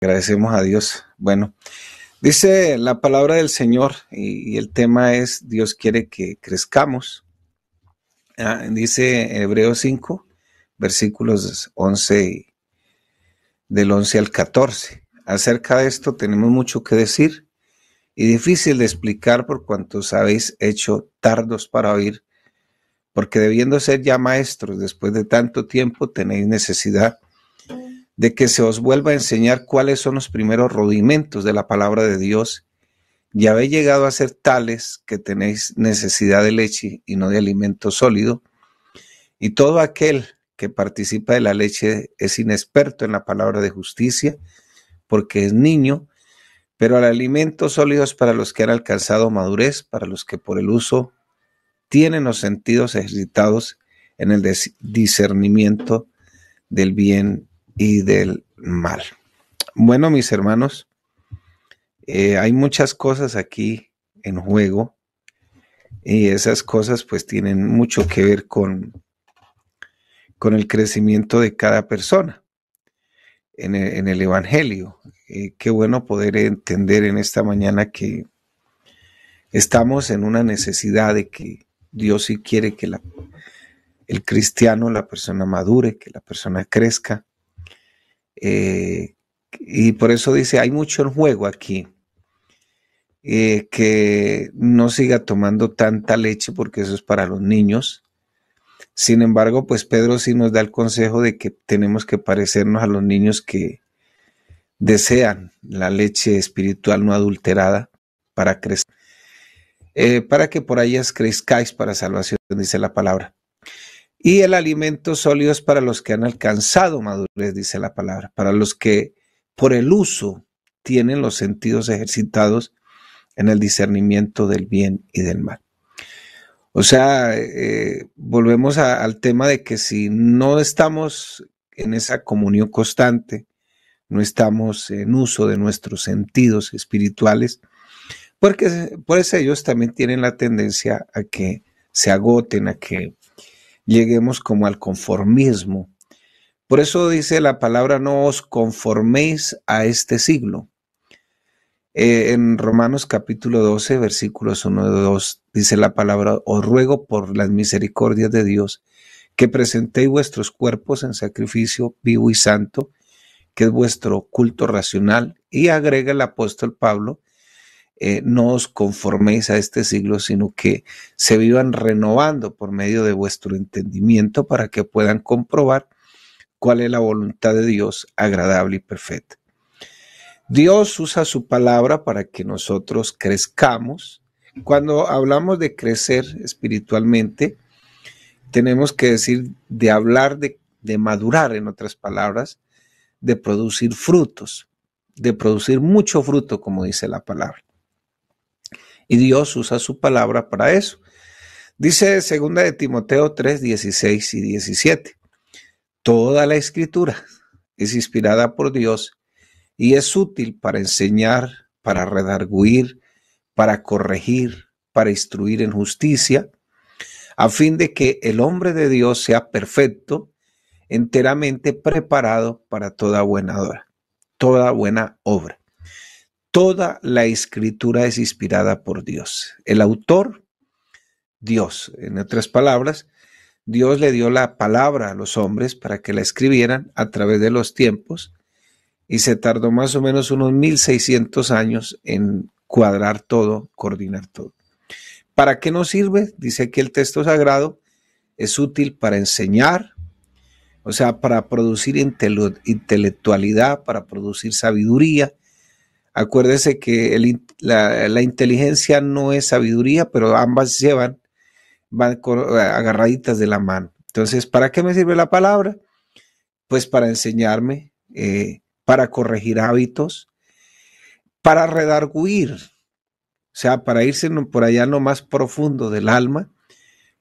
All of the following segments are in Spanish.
Agradecemos a Dios. Bueno, dice la palabra del Señor y, el tema es Dios quiere que crezcamos. Ah, dice Hebreos 5, versículos 11 del 11 al 14. Acerca de esto tenemos mucho que decir y difícil de explicar por cuantos habéis hecho tardos para oír, porque debiendo ser ya maestros después de tanto tiempo tenéis necesidad de que se os vuelva a enseñar cuáles son los primeros rudimentos de la palabra de Dios, y habéis llegado a ser tales que tenéis necesidad de leche y no de alimento sólido, y todo aquel que participa de la leche es inexperto en la palabra de justicia, porque es niño, pero el alimento sólido es para los que han alcanzado madurez, para los que por el uso tienen los sentidos ejercitados en el discernimiento del bien y del mal. Bueno, mis hermanos, eh, hay muchas cosas aquí en juego y esas cosas pues tienen mucho que ver con, con el crecimiento de cada persona en el, Evangelio. Eh, qué bueno poder entender en esta mañana que estamos en una necesidad de que Dios sí quiere que la, el cristiano, la persona madure, que la persona crezca eh, y por eso dice, hay mucho en juego aquí. Eh, que no siga tomando tanta leche porque eso es para los niños. Sin embargo, pues Pedro sí nos da el consejo de que tenemos que parecernos a los niños que desean la leche espiritual no adulterada para crecer, eh, para que por ellas crezcáis para salvación, dice la palabra y el alimento sólido es para los que han alcanzado madurez, dice la palabra, para los que por el uso tienen los sentidos ejercitados en el discernimiento del bien y del mal. O sea, eh, volvemos al tema de que si no estamos en esa comunión constante, no estamos en uso de nuestros sentidos espirituales, porque por eso ellos también tienen la tendencia a que se agoten, a que lleguemos como al conformismo. Por eso dice la palabra, no os conforméis a este siglo. Eh, en Romanos capítulo 12, versículos 1 y 2, dice la palabra, os ruego por las misericordias de Dios que presentéis vuestros cuerpos en sacrificio vivo y santo, que es vuestro culto racional. Y agrega el apóstol Pablo, eh, no os conforméis a este siglo, sino que se vivan renovando por medio de vuestro entendimiento para que puedan comprobar cuál es la voluntad de Dios agradable y perfecta. Dios usa su palabra para que nosotros crezcamos. Cuando hablamos de crecer espiritualmente, tenemos que decir de hablar de madurar, en otras palabras, de producir frutos, de producir mucho fruto, como dice la palabra. Y Dios usa su palabra para eso. Dice segunda de Timoteo 3, 16 y 17. Toda la escritura es inspirada por Dios y es útil para enseñar, para redarguir, para corregir, para instruir en justicia, a fin de que el hombre de Dios sea perfecto, enteramente preparado para toda buena obra, toda buena obra. Toda la escritura es inspirada por Dios. El autor, Dios. En otras palabras, Dios le dio la palabra a los hombres para que la escribieran a través de los tiempos y se tardó más o menos unos 1600 años en cuadrar todo, coordinar todo. ¿Para qué nos sirve? Dice que el texto sagrado es útil para enseñar, o sea, para producir intelectualidad, para producir sabiduría, Acuérdese que la, inteligencia no es sabiduría, pero ambas llevan, van eh, agarraditas de la mano. Entonces, ¿para qué me sirve la palabra? Pues para enseñarme, eh, para corregir hábitos, para redarguir, o sea, para irse por allá lo más profundo del alma,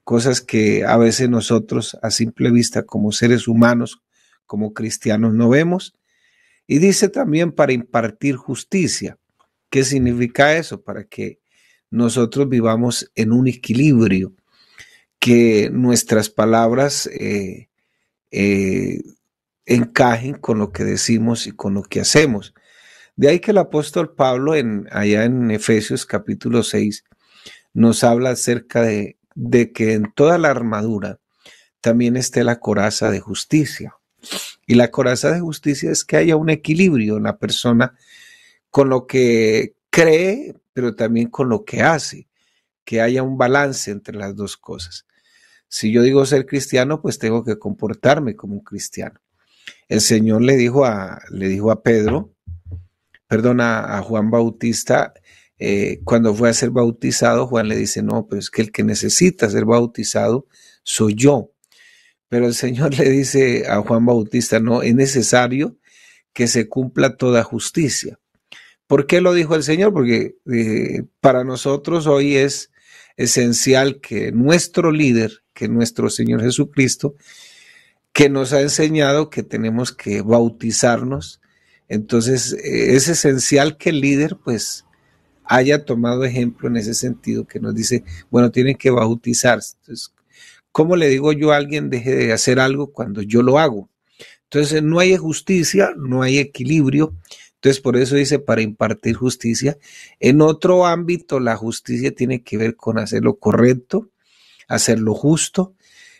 cosas que a veces nosotros a simple vista como seres humanos, como cristianos, no vemos y dice también para impartir justicia. ¿Qué significa eso? Para que nosotros vivamos en un equilibrio, que nuestras palabras eh, eh, encajen con lo que decimos y con lo que hacemos. De ahí que el apóstol Pablo, en, allá en Efesios capítulo 6, nos habla acerca de que en toda la armadura también esté la coraza de justicia. Y la coraza de justicia es que haya un equilibrio en la persona con lo que cree, pero también con lo que hace, que haya un balance entre las dos cosas. Si yo digo ser cristiano, pues tengo que comportarme como un cristiano. El Señor le dijo a, le dijo a Pedro, perdona a, Juan Bautista, eh, cuando fue a ser bautizado, Juan le dice, no, pero es que el que necesita ser bautizado soy yo. Pero el Señor le dice a Juan Bautista, no, es necesario que se cumpla toda justicia. ¿Por qué lo dijo el Señor? Porque eh, para nosotros hoy es esencial que nuestro líder, que nuestro Señor Jesucristo, que nos ha enseñado que tenemos que bautizarnos. Entonces eh, es esencial que el líder pues haya tomado ejemplo en ese sentido, que nos dice, bueno, tienen que bautizarse. ¿Cómo le digo yo a alguien deje de hacer algo cuando yo lo hago? Entonces no hay justicia, no hay equilibrio. Entonces por eso dice para impartir justicia. En otro ámbito la justicia tiene que ver con hacer lo correcto, hacer lo justo,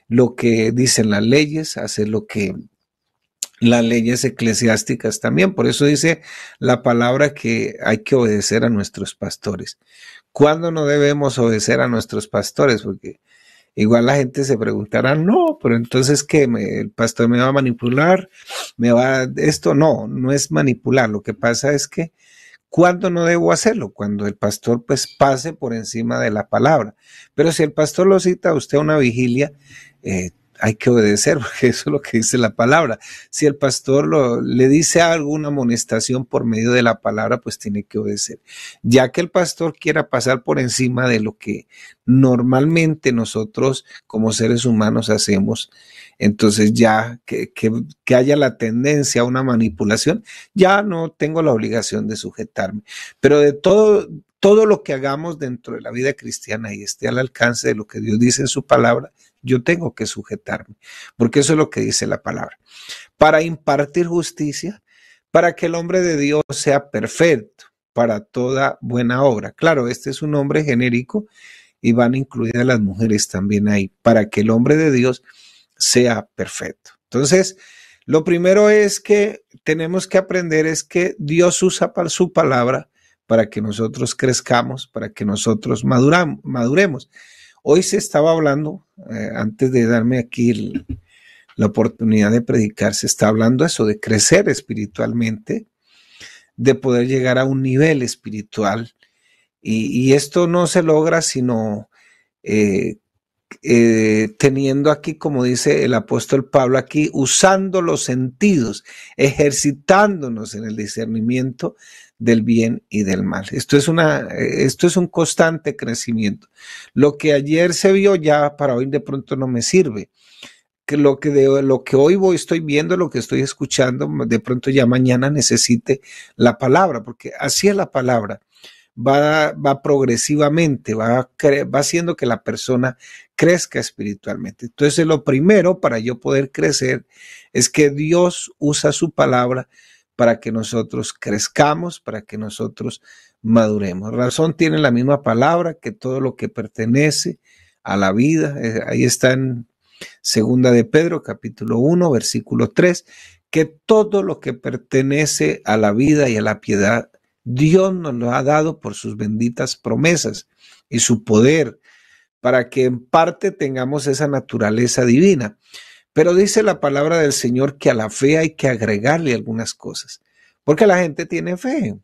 lo que dicen las leyes, hacer lo que las leyes eclesiásticas también. Por eso dice la palabra que hay que obedecer a nuestros pastores. ¿Cuándo no debemos obedecer a nuestros pastores? Porque Igual la gente se preguntará, no, pero entonces que el pastor me va a manipular, me va a esto, no, no es manipular, lo que pasa es que ¿Cuándo no debo hacerlo? Cuando el pastor pues pase por encima de la palabra. Pero si el pastor lo cita a usted a una vigilia, eh, hay que obedecer, porque eso es lo que dice la palabra. Si el pastor lo, le dice alguna amonestación por medio de la palabra, pues tiene que obedecer. Ya que el pastor quiera pasar por encima de lo que normalmente nosotros como seres humanos hacemos, entonces ya que, que haya la tendencia a una manipulación, ya no tengo la obligación de sujetarme. Pero de todo, todo lo que hagamos dentro de la vida cristiana y esté al alcance de lo que Dios dice en su palabra, yo tengo que sujetarme, porque eso es lo que dice la palabra. Para impartir justicia, para que el hombre de Dios sea perfecto para toda buena obra. Claro, este es un nombre genérico y van incluidas las mujeres también ahí, para que el hombre de Dios sea perfecto. Entonces, lo primero es que tenemos que aprender es que Dios usa para su palabra para que nosotros crezcamos, para que nosotros maduramos, maduremos. Hoy se estaba hablando, eh, antes de darme aquí la oportunidad de predicar, se está hablando eso, de crecer espiritualmente, de poder llegar a un nivel espiritual. Y, esto no se logra sino eh, eh, teniendo aquí, como dice el apóstol Pablo, aquí usando los sentidos, ejercitándonos en el discernimiento del bien y del mal. Esto es, una, esto es un constante crecimiento. Lo que ayer se vio ya para hoy de pronto no me sirve. Que lo que, de, lo que hoy voy, estoy viendo, lo que estoy escuchando, de pronto ya mañana necesite la palabra, porque así es la palabra. Va, va, progresivamente, va, va haciendo que la persona crezca espiritualmente. Entonces, lo primero para yo poder crecer es que Dios usa su palabra para que nosotros crezcamos, para que nosotros maduremos. Razón tiene la misma palabra que todo lo que pertenece a la vida. Eh, ahí está en segunda de Pedro, capítulo 1, versículo 3, que todo lo que pertenece a la vida y a la piedad, Dios nos lo ha dado por sus benditas promesas y su poder, para que en parte tengamos esa naturaleza divina. Pero dice la palabra del Señor que a la fe hay que agregarle algunas cosas, porque la gente tiene fe.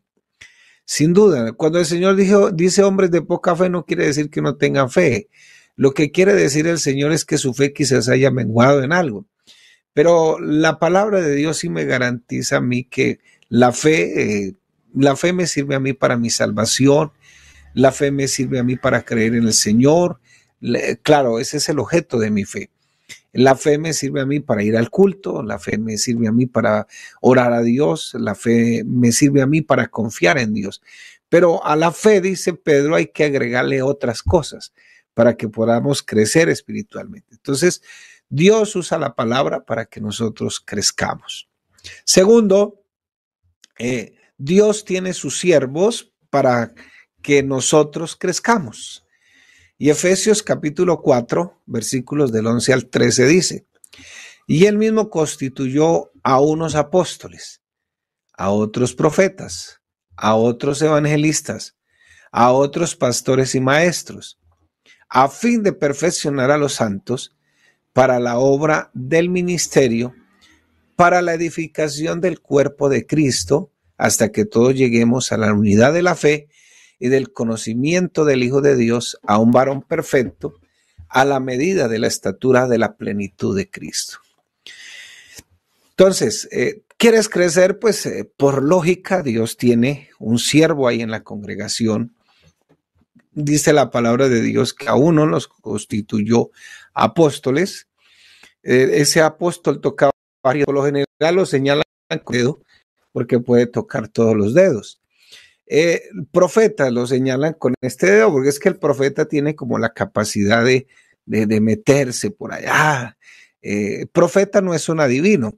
Sin duda, cuando el Señor dijo, dice hombres de poca fe, no quiere decir que no tengan fe. Lo que quiere decir el Señor es que su fe quizás haya menguado en algo. Pero la palabra de Dios sí me garantiza a mí que la fe, eh, la fe me sirve a mí para mi salvación, la fe me sirve a mí para creer en el Señor. claro, ese es el objeto de mi fe. La fe me sirve a mí para ir al culto, la fe me sirve a mí para orar a Dios, la fe me sirve a mí para confiar en Dios. Pero a la fe, dice Pedro, hay que agregarle otras cosas para que podamos crecer espiritualmente. Entonces, Dios usa la palabra para que nosotros crezcamos. Segundo, eh, Dios tiene sus siervos para que nosotros crezcamos. Y Efesios capítulo 4, versículos del 11 al 13 dice, y él mismo constituyó a unos apóstoles, a otros profetas, a otros evangelistas, a otros pastores y maestros, a fin de perfeccionar a los santos para la obra del ministerio, para la edificación del cuerpo de Cristo, hasta que todos lleguemos a la unidad de la fe y del conocimiento del Hijo de Dios a un varón perfecto, a la medida de la estatura de la plenitud de Cristo. Entonces, eh, ¿quieres crecer? Pues eh, por lógica, Dios tiene un siervo ahí en la congregación. Dice la palabra de Dios que a uno los constituyó apóstoles. Eh, ese apóstol tocaba varios, dedos, lo general lo señalan con dedo, porque puede tocar todos los dedos el eh, profeta lo señalan con este dedo, porque es que el profeta tiene como la capacidad de, meterse por allá. el eh, profeta no es un adivino,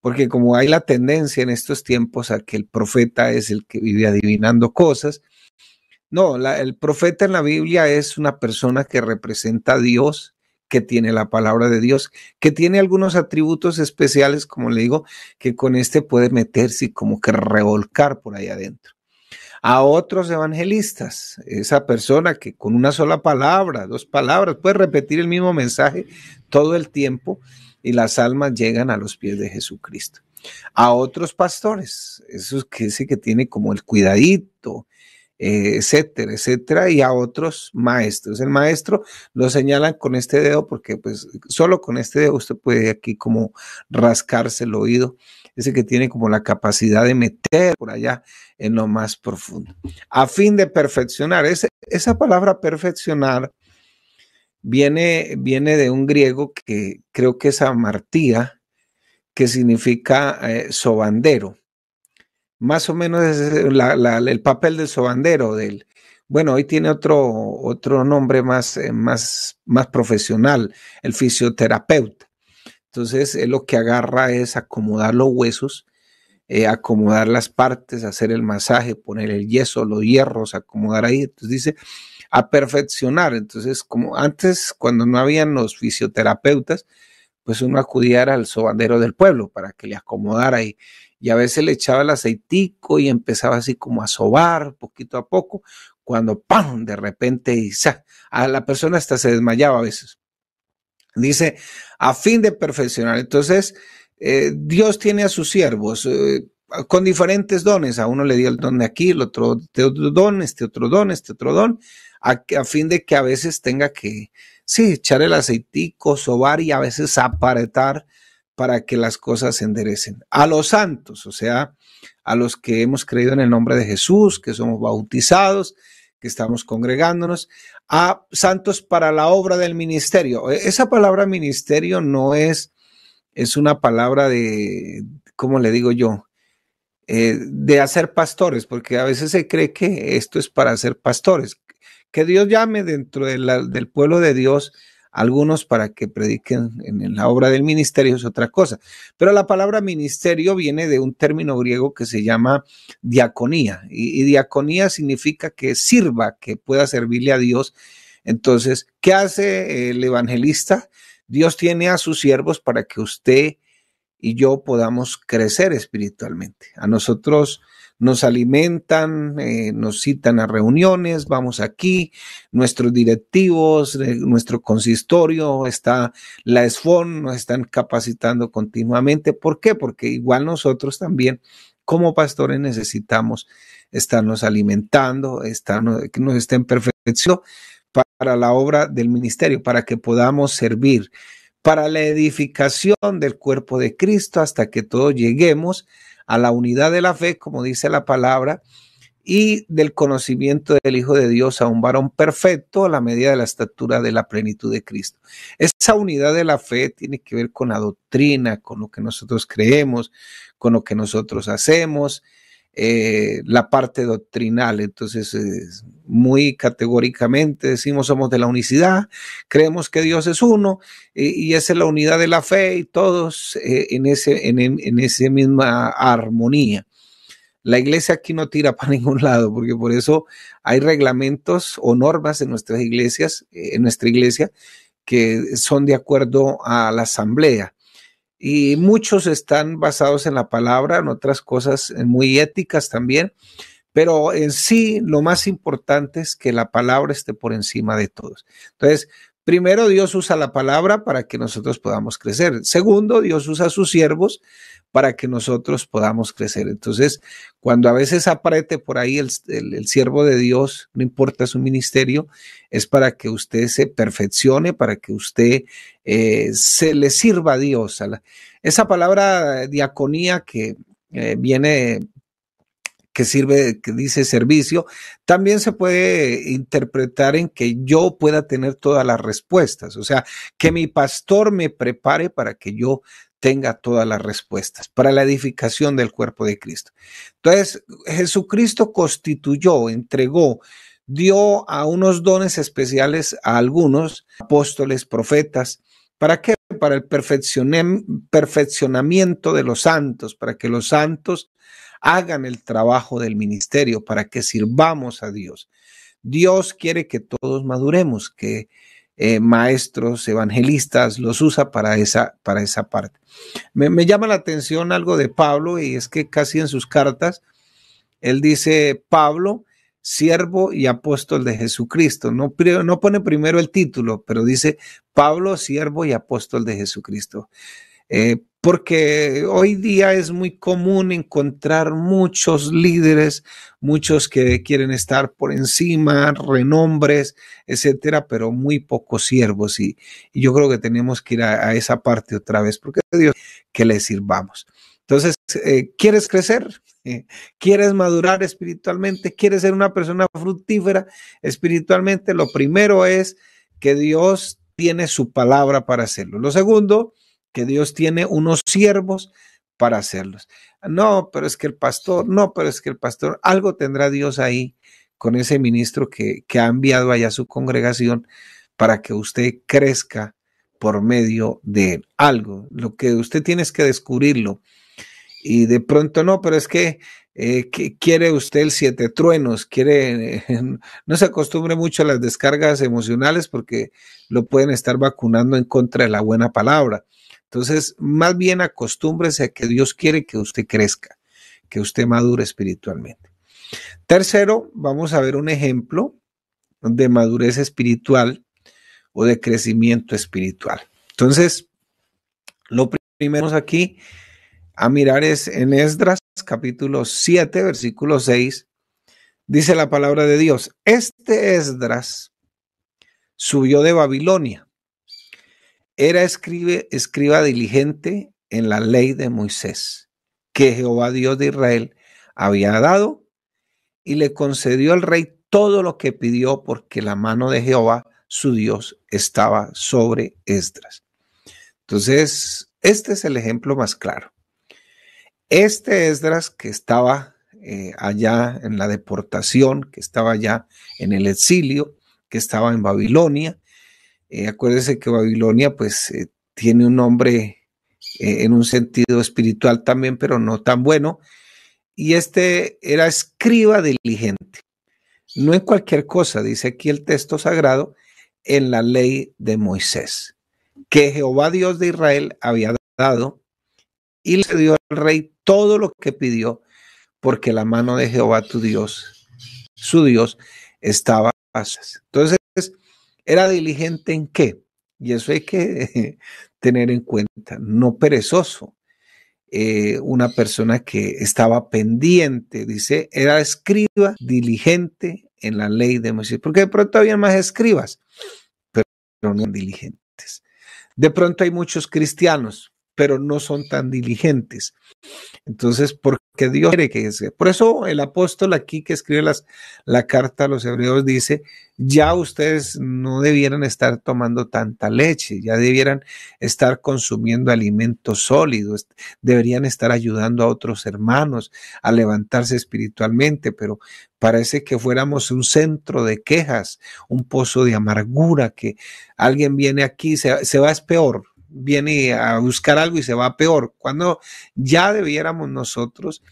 porque como hay la tendencia en estos tiempos a que el profeta es el que vive adivinando cosas, no, el profeta en la Biblia es una persona que representa a Dios, que tiene la palabra de Dios, que tiene algunos atributos especiales, como le digo, que con este puede meterse y como que revolcar por allá adentro a otros evangelistas. Esa persona que con una sola palabra, dos palabras, puede repetir el mismo mensaje todo el tiempo y las almas llegan a los pies de Jesucristo. A otros pastores, esos que ese que tiene como el cuidadito, eh, etcétera, etcétera, y a otros maestros. El maestro lo señalan con este dedo porque pues solo con este dedo usted puede aquí como rascarse el oído, ese que tiene como la capacidad de meter por allá en lo más profundo, a fin de perfeccionar. esa palabra perfeccionar viene, viene de un griego que creo que es amartía, que significa eh, sobandero más o menos es eh, el papel del sobandero, del, bueno, hoy tiene otro, otro nombre más, eh, más, más profesional, el fisioterapeuta. Entonces, él lo que agarra es acomodar los huesos, eh, acomodar las partes, hacer el masaje, poner el yeso, los hierros, acomodar ahí. Entonces dice, a perfeccionar. Entonces, como antes, cuando no habían los fisioterapeutas, pues uno acudía al sobandero del pueblo para que le acomodara ahí y a veces le echaba el aceitico y empezaba así como a sobar poquito a poco, cuando ¡pam! de repente y a la persona hasta se desmayaba a veces. Dice, a fin de perfeccionar. Entonces, eh, Dios tiene a sus siervos eh, con diferentes dones. A uno le dio el don de aquí, el otro, don, este otro don, este otro don, a, fin de que a veces tenga que, sí, echar el aceitico, sobar y a veces aparetar para que las cosas se enderecen. A los santos, o sea, a los que hemos creído en el nombre de Jesús, que somos bautizados, que estamos congregándonos, a santos para la obra del ministerio. E, esa palabra ministerio no es, es una palabra de, ¿cómo le digo yo? Eh, de hacer pastores, porque a veces se cree que esto es para hacer pastores. Que Dios llame dentro del pueblo de Dios algunos para que prediquen en la obra del ministerio es otra cosa. Pero la palabra ministerio viene de un término griego que se llama diaconía y, diaconía significa que sirva, que pueda servirle a Dios. Entonces, ¿qué hace eh, el evangelista? Dios tiene a sus siervos para que usted y yo podamos crecer espiritualmente. A nosotros nos alimentan, eh, nos citan a reuniones, vamos aquí, nuestros directivos, eh, nuestro consistorio, está la SFON, nos están capacitando continuamente. ¿Por qué? Porque igual nosotros también como pastores necesitamos estarnos alimentando, que nos estén perfeccionando para la obra del ministerio, para que podamos servir para la edificación del cuerpo de Cristo hasta que todos lleguemos a la unidad de la fe, como dice la palabra, y del conocimiento del Hijo de Dios a un varón perfecto a la medida de la estatura de la plenitud de Cristo. Esa unidad de la fe tiene que ver con la doctrina, con lo que nosotros creemos, con lo que nosotros hacemos, eh, la parte doctrinal. Entonces, muy categóricamente decimos somos de la unicidad, creemos que Dios es uno y esa es la unidad de la fe y todos eh, en, ese, en, en esa misma armonía. La iglesia aquí no tira para ningún lado, porque por eso hay reglamentos o normas en nuestras iglesias, eh, en nuestra iglesia, que son de acuerdo a la asamblea y muchos están basados en la palabra, en otras cosas muy éticas también, pero en sí lo más importante es que la palabra esté por encima de todos. Entonces, Primero, Dios usa la palabra para que nosotros podamos crecer. Segundo, Dios usa sus siervos para que nosotros podamos crecer. Entonces, cuando a veces aprete por ahí el, siervo de Dios, no importa su ministerio, es para que usted se perfeccione, para que usted eh, se le sirva a Dios. esa palabra diaconía que eh, viene que sirve, que dice servicio, también se puede interpretar en que yo pueda tener todas las respuestas, o sea, que mi pastor me prepare para que yo tenga todas las respuestas para la edificación del cuerpo de Cristo. Entonces, Jesucristo constituyó, entregó, dio a unos dones especiales a algunos apóstoles, profetas, ¿para qué? Para el perfeccionamiento de los santos, para que los santos hagan el trabajo del ministerio para que sirvamos a Dios. Dios quiere que todos maduremos, que eh, maestros, evangelistas los usa para esa, para esa parte. Me, llama la atención algo de Pablo y es que casi en sus cartas, él dice, Pablo, siervo y apóstol de Jesucristo. No, no, pone primero el título, pero dice Pablo, siervo y apóstol de Jesucristo. Eh, porque hoy día es muy común encontrar muchos líderes, muchos que quieren estar por encima, renombres, etcétera, pero muy pocos siervos. Y, yo creo que tenemos que ir a, esa parte otra vez, porque Dios que le sirvamos. Entonces, eh, ¿quieres crecer? Eh, ¿Quieres madurar espiritualmente? ¿Quieres ser una persona fructífera espiritualmente? Lo primero es que Dios tiene su palabra para hacerlo. Lo segundo que Dios tiene unos siervos para hacerlos. No, pero es que el pastor, no, pero es que el pastor, algo tendrá Dios ahí con ese ministro que, ha enviado allá a su congregación para que usted crezca por medio de algo. Lo que usted tiene es que descubrirlo. Y de pronto no, pero es que, eh, quiere usted el siete truenos, quiere, eh, no se acostumbre mucho a las descargas emocionales porque lo pueden estar vacunando en contra de la buena palabra entonces, más bien acostúmbrese a que Dios quiere que usted crezca, que usted madure espiritualmente. Tercero, vamos a ver un ejemplo de madurez espiritual o de crecimiento espiritual. Entonces, lo primero aquí a mirar es en Esdras capítulo 7, versículo 6, dice la palabra de Dios, este Esdras subió de Babilonia era escriba diligente en la ley de Moisés, que Jehová Dios de Israel había dado, y le concedió al rey todo lo que pidió, porque la mano de Jehová, su Dios, estaba sobre Esdras. Entonces, este es el ejemplo más claro. Este Esdras que estaba eh, allá en la deportación, que estaba allá en el exilio, que estaba en Babilonia, eh, acuérdese que Babilonia, pues, eh, tiene un nombre eh, en un sentido espiritual también, pero no tan bueno. Y este era escriba diligente, no en cualquier cosa, dice aquí el texto sagrado, en la ley de Moisés, que Jehová Dios de Israel había dado y le dio al rey todo lo que pidió, porque la mano de Jehová tu Dios, su Dios, estaba. Entonces ¿Era diligente en qué? Y eso hay que tener en cuenta, no perezoso. Eh, una persona que estaba pendiente, dice, era escriba diligente en la ley de Moisés, porque de pronto había más escribas, pero no diligentes. De pronto hay muchos cristianos pero no son tan diligentes. Entonces, porque Dios quiere que sea. Por eso el apóstol aquí que escribe la carta a los hebreos dice, ya ustedes no debieran estar tomando tanta leche, ya debieran estar consumiendo alimentos sólidos, deberían estar ayudando a otros hermanos a levantarse espiritualmente, pero parece que fuéramos un centro de quejas, un pozo de amargura, que alguien viene aquí, se, se va es peor, viene a buscar algo y se va peor, cuando ya debiéramos nosotros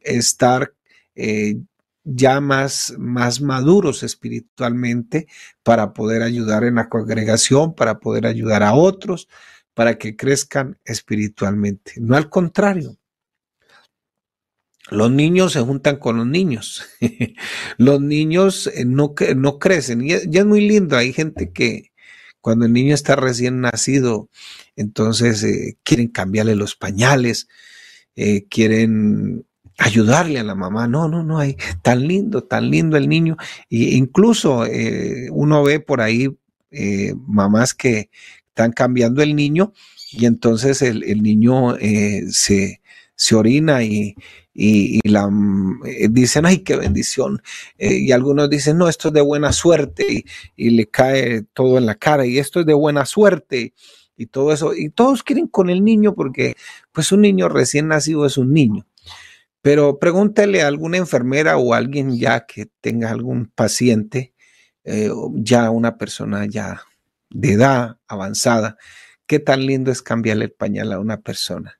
estar eh, ya más, más maduros espiritualmente para poder ayudar en la congregación, para poder ayudar a otros, para que crezcan espiritualmente. No al contrario. Los niños se juntan con los niños. los niños eh, no, no crecen. Y es muy lindo. Hay gente que, cuando el niño está recién nacido, entonces eh, quieren cambiarle los pañales, eh, quieren ayudarle a la mamá. No, no, no hay. Tan lindo, tan lindo el niño. incluso eh, uno ve por ahí mamás que están cambiando el niño y entonces el niño se se orina y, la, eh, dicen, ay, qué bendición. Eh, y algunos dicen, no, esto es de buena suerte y, le cae todo en la cara y esto es de buena suerte y todo eso. Y todos quieren con el niño porque pues un niño recién nacido es un niño. Pero pregúntele a alguna enfermera o a alguien ya que tenga algún paciente, eh, ya una persona ya de edad avanzada, qué tan lindo es cambiarle el pañal a una persona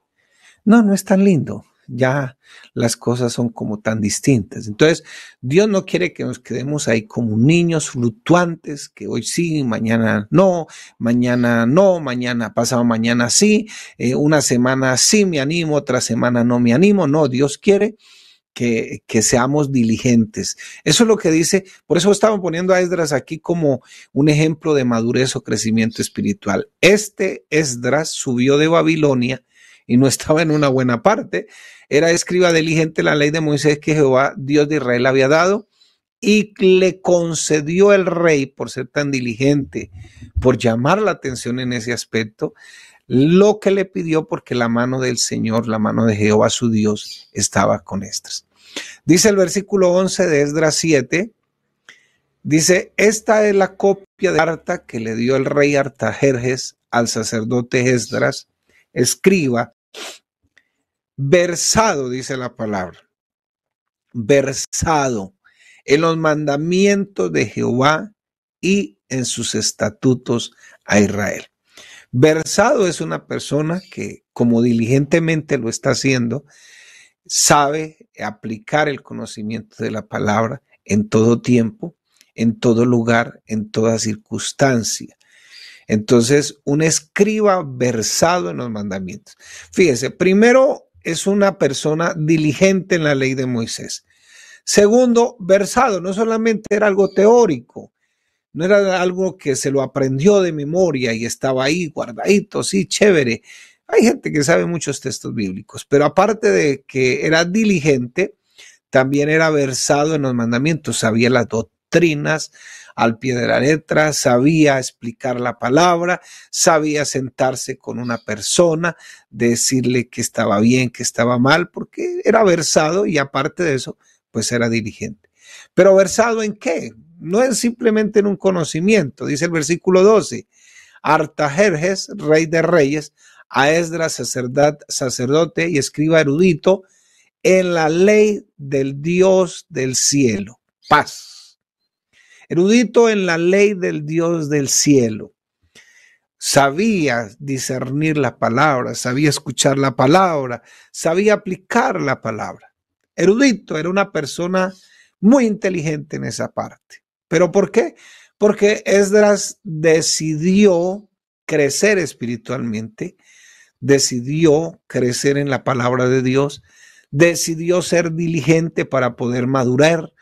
no, no es tan lindo. Ya las cosas son como tan distintas. Entonces, Dios no quiere que nos quedemos ahí como niños fluctuantes, que hoy sí, mañana no, mañana no, mañana, pasado mañana sí, eh, una semana sí me animo, otra semana no me animo. No, Dios quiere que, que, seamos diligentes. Eso es lo que dice, por eso estamos poniendo a Esdras aquí como un ejemplo de madurez o crecimiento espiritual. Este Esdras subió de Babilonia y no estaba en una buena parte. Era escriba diligente la ley de Moisés que Jehová, Dios de Israel, había dado y le concedió el rey por ser tan diligente, por llamar la atención en ese aspecto, lo que le pidió porque la mano del Señor, la mano de Jehová su Dios, estaba con estas. Dice el versículo 11 de Esdras 7, dice, esta es la copia de carta que le dio el rey Artajerjes al sacerdote Esdras, escriba, Versado, dice la palabra. Versado en los mandamientos de Jehová y en sus estatutos a Israel. Versado es una persona que, como diligentemente lo está haciendo, sabe aplicar el conocimiento de la palabra en todo tiempo, en todo lugar, en toda circunstancia. Entonces, un escriba versado en los mandamientos. Fíjese, primero es una persona diligente en la ley de Moisés. Segundo, versado, no solamente era algo teórico, no era algo que se lo aprendió de memoria y estaba ahí guardadito, sí, chévere. Hay gente que sabe muchos textos bíblicos, pero aparte de que era diligente, también era versado en los mandamientos, sabía las doctrinas, al pie de la letra, sabía explicar la palabra, sabía sentarse con una persona, decirle que estaba bien, que estaba mal, porque era versado y aparte de eso, pues era diligente. Pero versado en qué? No es simplemente en un conocimiento, dice el versículo 12. Artajerjes, rey de reyes, a Esdras, sacerdote y escriba erudito, en la ley del Dios del cielo. Paz erudito en la ley del Dios del cielo. Sabía discernir la palabra, sabía escuchar la palabra, sabía aplicar la palabra. Erudito era una persona muy inteligente en esa parte. ¿Pero por qué? Porque Esdras decidió crecer espiritualmente, decidió crecer en la palabra de Dios, decidió ser diligente para poder madurar,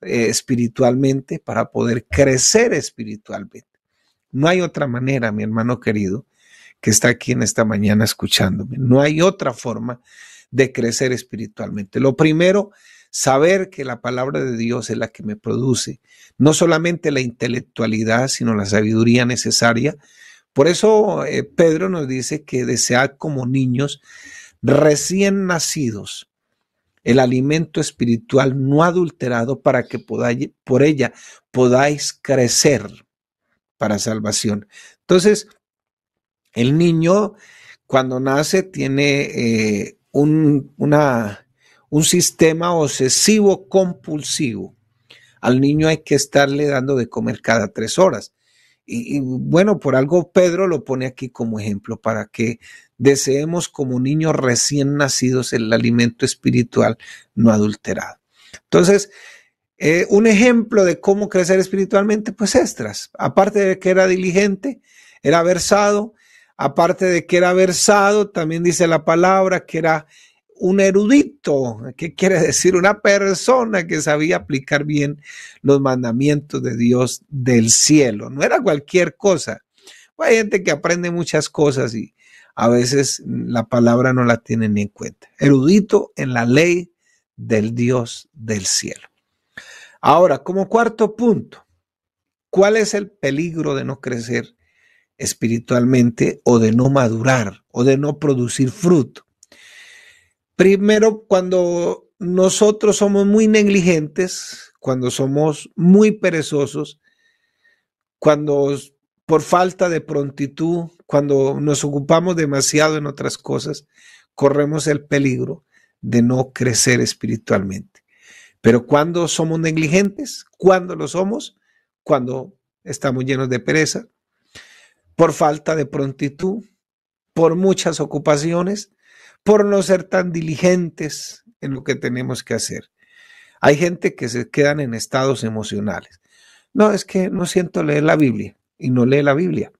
eh, espiritualmente, para poder crecer espiritualmente. No hay otra manera, mi hermano querido, que está aquí en esta mañana escuchándome. No hay otra forma de crecer espiritualmente. Lo primero, saber que la palabra de Dios es la que me produce no solamente la intelectualidad, sino la sabiduría necesaria. Por eso eh, Pedro nos dice que desead como niños recién nacidos el alimento espiritual no adulterado para que podáis, por ella podáis crecer para salvación. Entonces, el niño cuando nace tiene eh, un, un sistema obsesivo compulsivo. Al niño hay que estarle dando de comer cada tres horas. Y, bueno, por algo Pedro lo pone aquí como ejemplo para que deseemos como niños recién nacidos el alimento espiritual no adulterado. Entonces, eh, un ejemplo de cómo crecer espiritualmente, pues extras. aparte de que era diligente, era versado, aparte de que era versado, también dice la palabra que era un erudito, ¿qué quiere decir? Una persona que sabía aplicar bien los mandamientos de Dios del cielo. No era cualquier cosa. Pues hay gente que aprende muchas cosas y a veces la palabra no la tiene ni en cuenta. Erudito en la ley del Dios del cielo. Ahora, como cuarto punto, ¿cuál es el peligro de no crecer espiritualmente o de no madurar o de no producir fruto? Primero, cuando nosotros somos muy negligentes, cuando somos muy perezosos, cuando por falta de prontitud, cuando nos ocupamos demasiado en otras cosas, corremos el peligro de no crecer espiritualmente. Pero cuando somos negligentes, cuando lo somos, cuando estamos llenos de pereza, por falta de prontitud, por muchas ocupaciones, por no ser tan diligentes en lo que tenemos que hacer. Hay gente que se quedan en estados emocionales. No, es que no siento leer la Biblia y no lee la Biblia.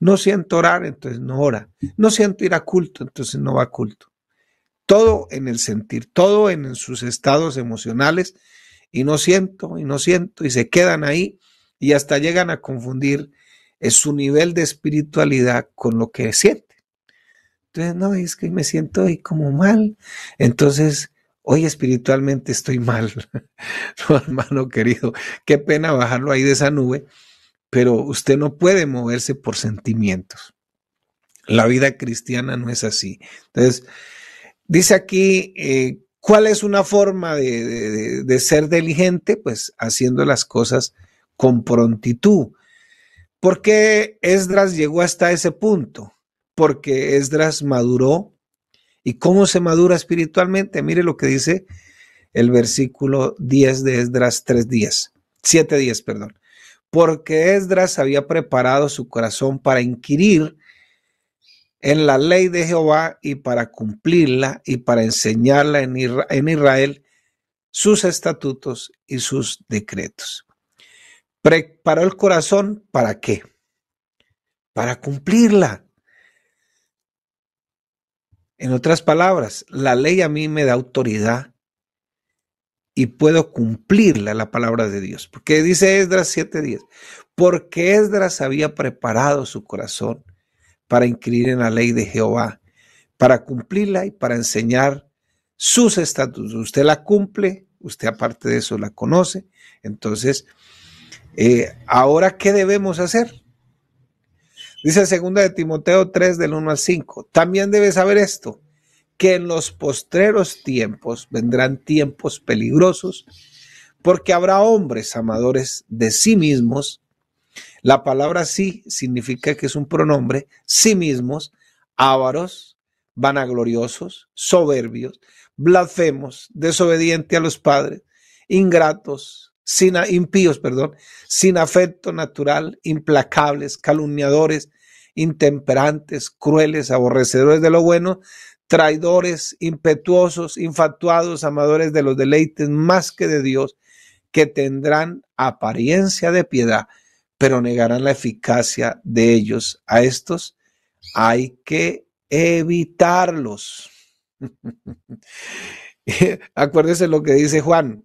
No siento orar, entonces no ora. No siento ir a culto, entonces no va a culto. Todo en el sentir, todo en sus estados emocionales y no siento y no siento y se quedan ahí y hasta llegan a confundir eh, su nivel de espiritualidad con lo que siente. Entonces, no, es que me siento hoy como mal. Entonces, hoy espiritualmente estoy mal. hermano querido, qué pena bajarlo ahí de esa nube, pero usted no puede moverse por sentimientos. La vida cristiana no es así. Entonces, dice aquí, eh, ¿cuál es una forma de, ser diligente? Pues haciendo las cosas con prontitud. ¿Por qué Esdras llegó hasta ese punto? porque Esdras maduró. ¿Y cómo se madura espiritualmente? Mire lo que dice el versículo 10 de Esdras días, siete días perdón. Porque Esdras había preparado su corazón para inquirir en la ley de Jehová y para cumplirla y para enseñarla en Israel sus estatutos y sus decretos. Preparó el corazón para qué? Para cumplirla. En otras palabras, la ley a mí me da autoridad y puedo cumplirla la palabra de Dios. Porque dice Esdras 7:10, porque Esdras había preparado su corazón para inscribir en la ley de Jehová, para cumplirla y para enseñar sus estatutos. Usted la cumple, usted aparte de eso la conoce. Entonces, eh, ahora, ¿qué debemos hacer? Dice segunda de Timoteo 3 del 1 al 5. También debes saber esto, que en los postreros tiempos vendrán tiempos peligrosos, porque habrá hombres amadores de sí mismos. La palabra sí significa que es un pronombre, sí mismos, ávaros, vanagloriosos, soberbios, blasfemos, desobedientes a los padres, ingratos, impíos, perdón, sin afecto natural, implacables, calumniadores, intemperantes, crueles, aborrecedores de lo bueno, traidores, impetuosos, infatuados, amadores de los deleites más que de Dios, que tendrán apariencia de piedad, pero negarán la eficacia de ellos. A estos hay que evitarlos. Acuérdese lo que dice Juan,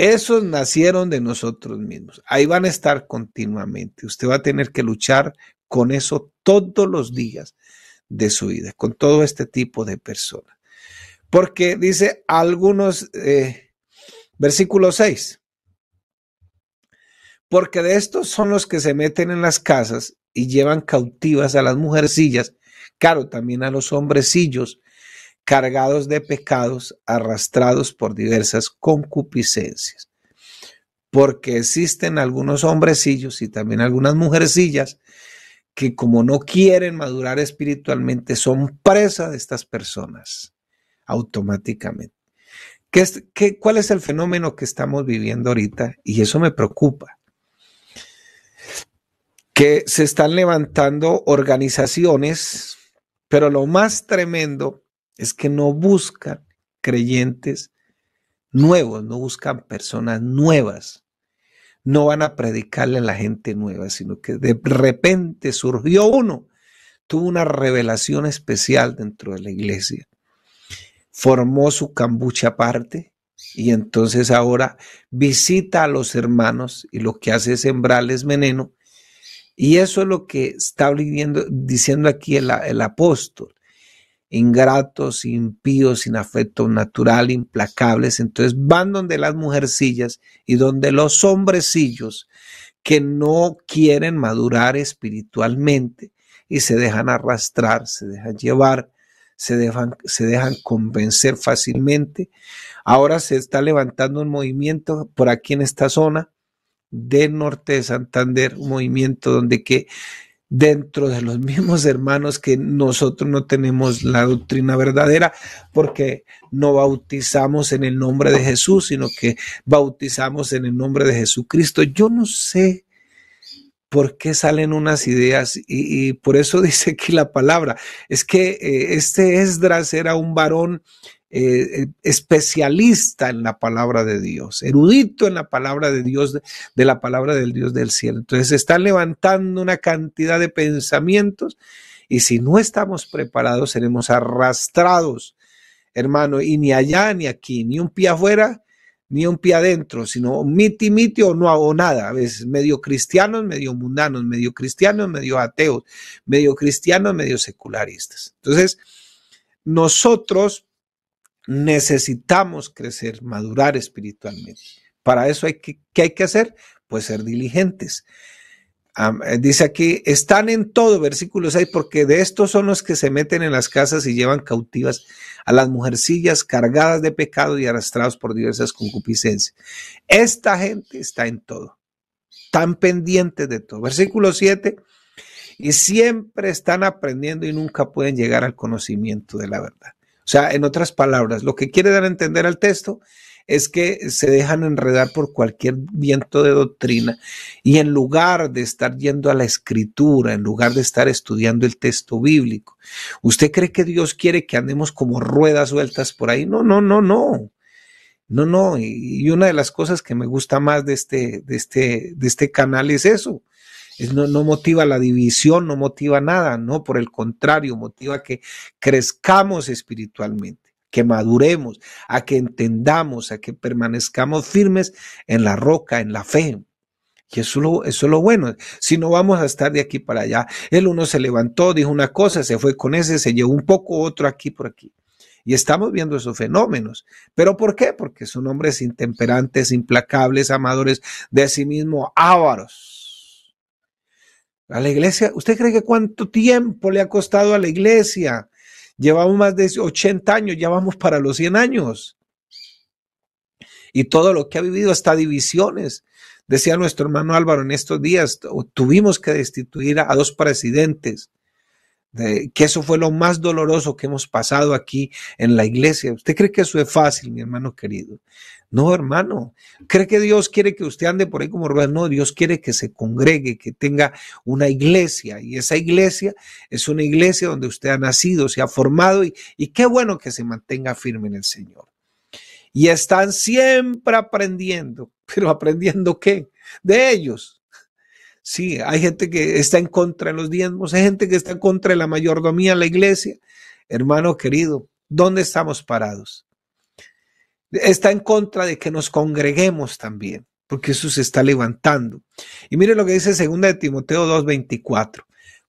esos nacieron de nosotros mismos. Ahí van a estar continuamente. Usted va a tener que luchar con eso todos los días de su vida, con todo este tipo de personas. Porque dice algunos, eh, versículo 6, porque de estos son los que se meten en las casas y llevan cautivas a las mujercillas, claro, también a los hombrecillos, cargados de pecados, arrastrados por diversas concupiscencias. Porque existen algunos hombrecillos y también algunas mujercillas que como no quieren madurar espiritualmente, son presa de estas personas automáticamente. ¿Cuál es el fenómeno que estamos viviendo ahorita? Y eso me preocupa. Que se están levantando organizaciones, pero lo más tremendo es que no buscan creyentes nuevos, no buscan personas nuevas. No van a predicarle a la gente nueva, sino que de repente surgió uno, tuvo una revelación especial dentro de la iglesia, formó su cambucha aparte y entonces ahora visita a los hermanos y lo que hace es sembrarles veneno. Y eso es lo que está diciendo aquí el apóstol ingratos, impíos, sin afecto natural, implacables. Entonces van donde las mujercillas y donde los hombrecillos que no quieren madurar espiritualmente y se dejan arrastrar, se dejan llevar, se dejan, convencer fácilmente. Ahora se está levantando un movimiento por aquí en esta zona del norte de Santander, un movimiento donde que dentro de los mismos hermanos que nosotros no tenemos la doctrina verdadera porque no bautizamos en el nombre de Jesús, sino que bautizamos en el nombre de Jesucristo. Yo no sé por qué salen unas ideas y, por eso dice aquí la palabra. Es que eh, este Esdras era un varón eh, especialista en la palabra de Dios, erudito en la palabra de Dios, de, la palabra del Dios del cielo. Entonces se están levantando una cantidad de pensamientos y si no estamos preparados seremos arrastrados, hermano, y ni allá ni aquí, ni un pie afuera, ni un pie adentro, sino miti miti o no hago nada, a veces medio cristianos, medio mundanos, medio cristianos, medio ateos, medio cristianos, medio secularistas. Entonces, nosotros necesitamos crecer, madurar espiritualmente. Para eso hay que, ¿qué hay que hacer? Pues ser diligentes. Eh, dice aquí, están en todo, versículo 6, porque de estos son los que se meten en las casas y llevan cautivas a las mujercillas cargadas de pecado y arrastrados por diversas concupiscencias. Esta gente está en todo, tan pendientes de todo. Versículo 7, y siempre están aprendiendo y nunca pueden llegar al conocimiento de la verdad. O sea, en otras palabras, lo que quiere dar a entender al texto es que se dejan enredar por cualquier viento de doctrina y en lugar de estar yendo a la escritura, en lugar de estar estudiando el texto bíblico, ¿usted cree que Dios quiere que andemos como ruedas sueltas por ahí? No, no, no, no. No, no, y una de las cosas que me gusta más de este, de este, de este canal es eso, no, motiva la división, no motiva nada, no, por el contrario, motiva que crezcamos espiritualmente, que maduremos, a que entendamos, a que permanezcamos firmes en la roca, en la fe. Y eso, eso es lo bueno. Si no vamos a estar de aquí para allá. El uno se levantó, dijo una cosa, se fue con ese, se llevó un poco, otro aquí, por aquí. Y estamos viendo esos fenómenos. ¿Pero por qué? Porque son hombres intemperantes, implacables, amadores de sí mismos, ávaros a la iglesia, ¿usted cree que cuánto tiempo le ha costado a la iglesia? Llevamos más de 80 años, ya vamos para los 100 años. Y todo lo que ha vivido, hasta divisiones. Decía nuestro hermano Álvaro en estos días, tuvimos que destituir a dos presidentes que eso fue lo más doloroso que hemos pasado aquí en la iglesia. ¿Usted cree que eso es fácil, mi hermano querido? No, hermano. ¿Cree que Dios quiere que usted ande por ahí como rueda? No, Dios quiere que se congregue, que tenga una iglesia. Y esa iglesia es una iglesia donde usted ha nacido, se ha formado y, y qué bueno que se mantenga firme en el Señor. Y están siempre aprendiendo. ¿Pero aprendiendo qué? De ellos. Sí, hay gente que está en contra de los diezmos, hay gente que está en contra de la mayordomía en la iglesia. Hermano querido, ¿dónde estamos parados? Está en contra de que nos congreguemos también, porque eso se está levantando. Y mire lo que dice 2 de Timoteo 2:24,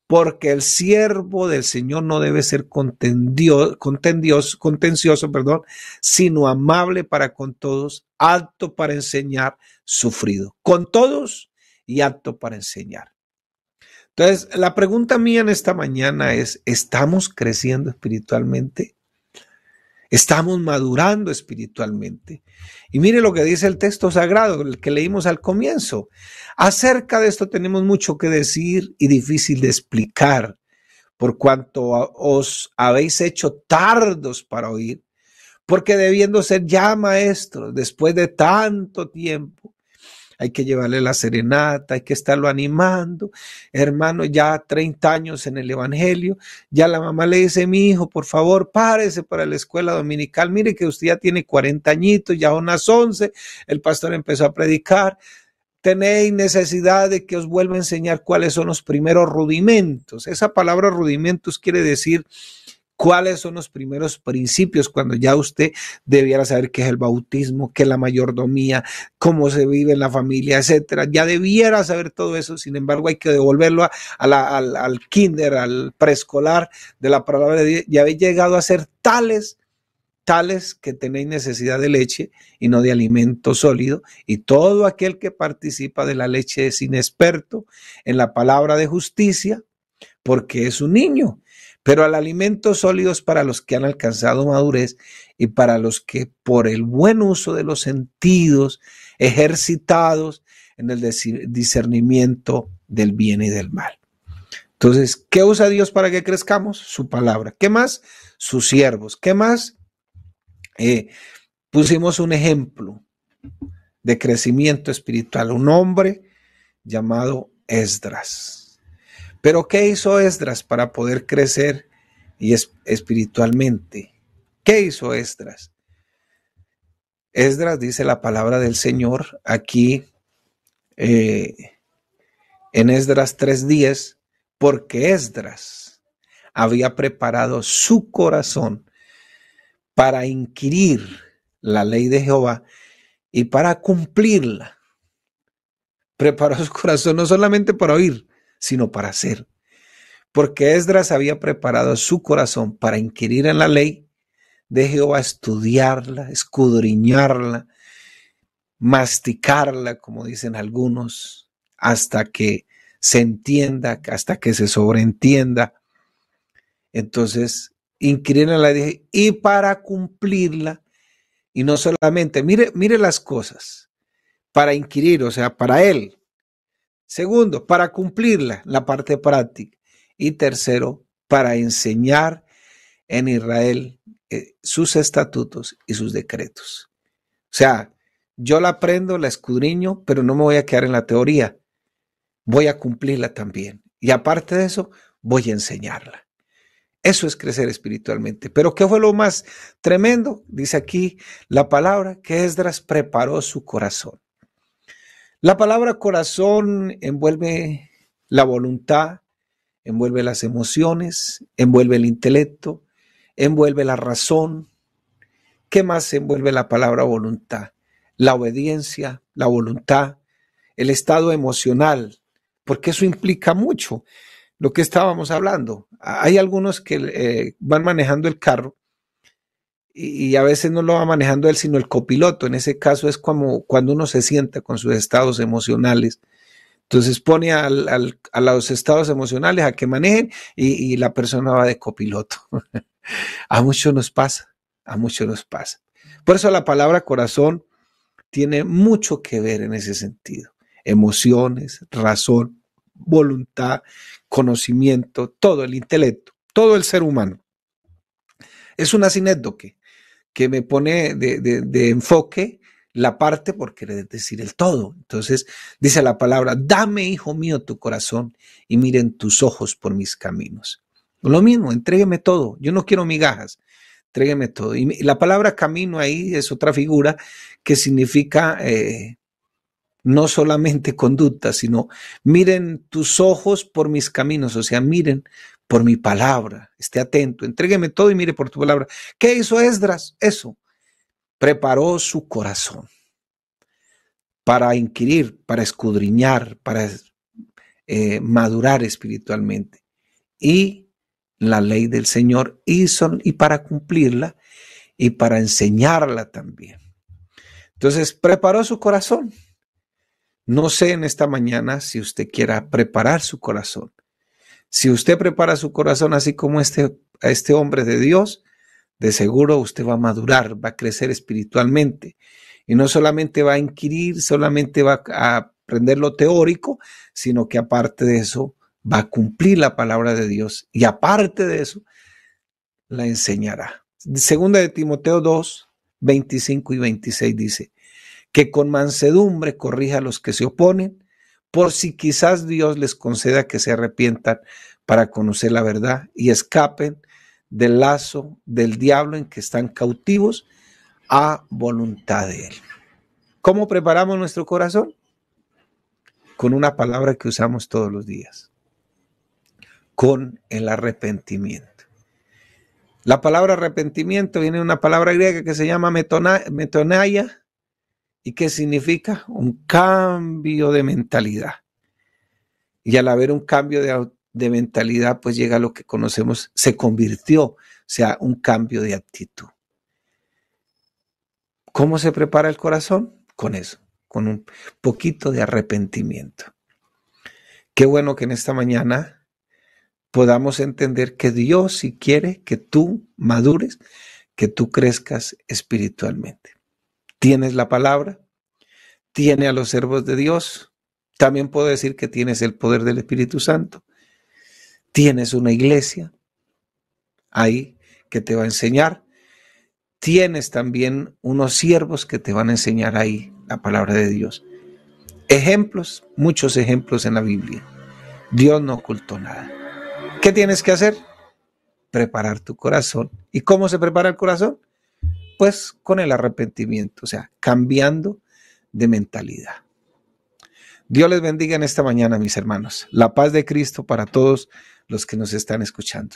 porque el siervo del Señor no debe ser contendioso, contencioso, perdón, sino amable para con todos, alto para enseñar, sufrido. Con todos y apto para enseñar. Entonces, la pregunta mía en esta mañana es, ¿estamos creciendo espiritualmente? Estamos madurando espiritualmente. Y mire lo que dice el texto sagrado, el que leímos al comienzo. Acerca de esto tenemos mucho que decir y difícil de explicar, por cuanto os habéis hecho tardos para oír, porque debiendo ser ya maestros después de tanto tiempo, hay que llevarle la serenata, hay que estarlo animando. Hermano, ya 30 años en el Evangelio, ya la mamá le dice, mi hijo, por favor, párese para la escuela dominical, mire que usted ya tiene 40 añitos, ya unas las 11, el pastor empezó a predicar. Tenéis necesidad de que os vuelva a enseñar cuáles son los primeros rudimentos. Esa palabra rudimentos quiere decir cuáles son los primeros principios cuando ya usted debiera saber qué es el bautismo, qué es la mayordomía, cómo se vive en la familia, etcétera. Ya debiera saber todo eso, sin embargo, hay que devolverlo al, al, kinder, al preescolar de la palabra de Dios. Ya habéis llegado a ser tales tales que tenéis necesidad de leche y no de alimento sólido, y todo aquel que participa de la leche es inexperto en la palabra de justicia, porque es un niño, pero al sólido sólidos para los que han alcanzado madurez y para los que por el buen uso de los sentidos ejercitados en el discernimiento del bien y del mal. Entonces, ¿qué usa Dios para que crezcamos? Su palabra. ¿Qué más? Sus siervos. ¿Qué más? Eh, pusimos un ejemplo de crecimiento espiritual, un hombre llamado Esdras. Pero ¿qué hizo Esdras para poder crecer y espiritualmente? ¿Qué hizo Esdras? Esdras dice la palabra del Señor aquí eh, en Esdras 3.10, porque Esdras había preparado su corazón para inquirir la ley de Jehová y para cumplirla. Preparó su corazón no solamente para oír, sino para hacer. Porque Esdras había preparado su corazón para inquirir en la ley de Jehová, estudiarla, escudriñarla, masticarla, como dicen algunos, hasta que se entienda, hasta que se sobreentienda. Entonces, inquirir en la ley y para cumplirla, y no solamente, mire, mire las cosas, para inquirir, o sea, para él, Segundo, para cumplirla, la parte práctica. Y tercero, para enseñar en Israel eh, sus estatutos y sus decretos. O sea, yo la aprendo, la escudriño, pero no me voy a quedar en la teoría. Voy a cumplirla también. Y aparte de eso, voy a enseñarla. Eso es crecer espiritualmente. Pero ¿qué fue lo más tremendo? Dice aquí la palabra que Esdras preparó su corazón. La palabra corazón envuelve la voluntad, envuelve las emociones, envuelve el intelecto, envuelve la razón. ¿Qué más envuelve la palabra voluntad? La obediencia, la voluntad, el estado emocional, porque eso implica mucho lo que estábamos hablando. Hay algunos que eh, van manejando el carro y a veces no lo va manejando él, sino el copiloto. En ese caso es como cuando uno se sienta con sus estados emocionales. Entonces pone a los estados emocionales a que manejen y, la persona va de copiloto. a muchos nos pasa, a muchos nos pasa. Por eso la palabra corazón tiene mucho que ver en ese sentido. Emociones, razón, voluntad, conocimiento, todo el intelecto, todo el ser humano. Es una sinédoque que me pone de, enfoque la parte por querer decir el todo. Entonces dice la palabra, dame, hijo mío, tu corazón y miren tus ojos por mis caminos. Lo mismo, entrégueme todo. Yo no quiero migajas, entrégueme todo. Y la palabra camino ahí es otra figura que significa eh, no solamente conducta, sino miren tus ojos por mis caminos, o sea, miren por mi palabra, esté atento, entrégueme todo y mire por tu palabra. ¿Qué hizo Esdras? Eso, preparó su corazón para inquirir, para escudriñar, para eh, madurar espiritualmente. Y la ley del Señor hizo y para cumplirla y para enseñarla también. Entonces, preparó su corazón. No sé en esta mañana si usted quiera preparar su corazón si usted prepara su corazón así como este, a este hombre de Dios, de seguro usted va a madurar, va a crecer espiritualmente. Y no solamente va a inquirir, solamente va a aprender lo teórico, sino que aparte de eso va a cumplir la palabra de Dios. Y aparte de eso, la enseñará. Segunda de Timoteo 2, 25 y 26 dice, que con mansedumbre corrija a los que se oponen por si quizás Dios les conceda que se arrepientan para conocer la verdad y escapen del lazo del diablo en que están cautivos a voluntad de Él. ¿Cómo preparamos nuestro corazón? Con una palabra que usamos todos los días, con el arrepentimiento. La palabra arrepentimiento viene de una palabra griega que se llama metonaya, ¿Y qué significa? Un cambio de mentalidad. Y al haber un cambio de, mentalidad, pues llega a lo que conocemos, se convirtió, o sea, un cambio de actitud. ¿Cómo se prepara el corazón? Con eso, con un poquito de arrepentimiento. Qué bueno que en esta mañana podamos entender que Dios si quiere que tú madures, que tú crezcas espiritualmente tienes la palabra, tiene a los servos de Dios. También puedo decir que tienes el poder del Espíritu Santo. Tienes una iglesia ahí que te va a enseñar. Tienes también unos siervos que te van a enseñar ahí la palabra de Dios. Ejemplos, muchos ejemplos en la Biblia. Dios no ocultó nada. ¿Qué tienes que hacer? Preparar tu corazón. ¿Y cómo se prepara el corazón? pues con el arrepentimiento, o sea, cambiando de mentalidad. Dios les bendiga en esta mañana, mis hermanos. La paz de Cristo para todos los que nos están escuchando.